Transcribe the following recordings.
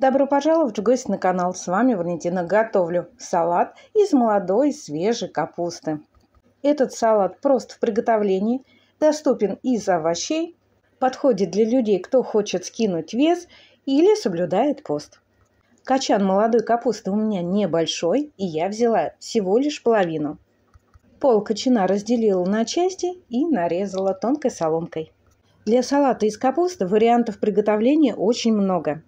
Добро пожаловать в гости на канал. С вами Валентина. Готовлю салат из молодой свежей капусты. Этот салат прост в приготовлении, доступен из овощей, подходит для людей, кто хочет скинуть вес или соблюдает пост. Качан молодой капусты у меня небольшой, и я взяла всего лишь половину. Пол кочана разделила на части и нарезала тонкой соломкой. Для салата из капусты вариантов приготовления очень много –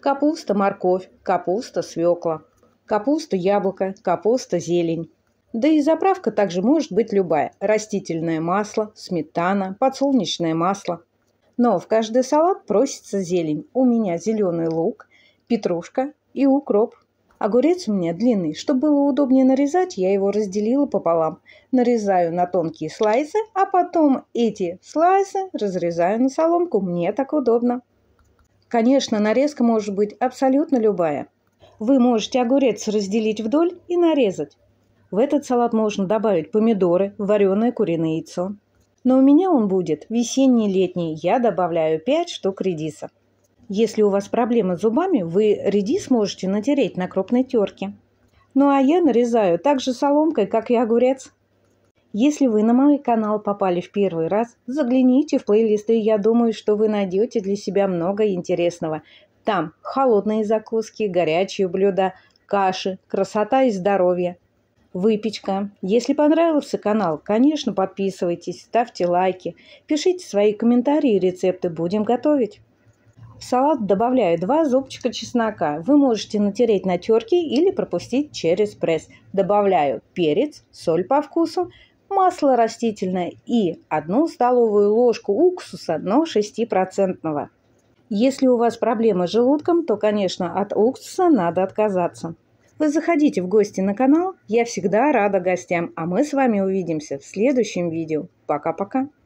Капуста, морковь, капуста, свекла. Капуста, яблоко, капуста, зелень. Да и заправка также может быть любая. Растительное масло, сметана, подсолнечное масло. Но в каждый салат просится зелень. У меня зеленый лук, петрушка и укроп. Огурец у меня длинный. Чтобы было удобнее нарезать, я его разделила пополам. Нарезаю на тонкие слайсы, а потом эти слайсы разрезаю на соломку. Мне так удобно. Конечно, нарезка может быть абсолютно любая. Вы можете огурец разделить вдоль и нарезать. В этот салат можно добавить помидоры, вареное куриное яйцо. Но у меня он будет весенний-летний, я добавляю 5 штук редиса. Если у вас проблемы с зубами, вы редис можете натереть на крупной терке. Ну а я нарезаю также соломкой, как и огурец. Если вы на мой канал попали в первый раз, загляните в плейлисты, я думаю, что вы найдете для себя много интересного. Там холодные закуски, горячие блюда, каши, красота и здоровье, выпечка. Если понравился канал, конечно, подписывайтесь, ставьте лайки, пишите свои комментарии и рецепты, будем готовить. В салат добавляю 2 зубчика чеснока. Вы можете натереть на терке или пропустить через пресс. Добавляю перец, соль по вкусу, масло растительное и 1 столовую ложку уксуса, но 6%. Если у вас проблемы с желудком, то, конечно, от уксуса надо отказаться. Вы заходите в гости на канал, я всегда рада гостям, а мы с вами увидимся в следующем видео. Пока-пока!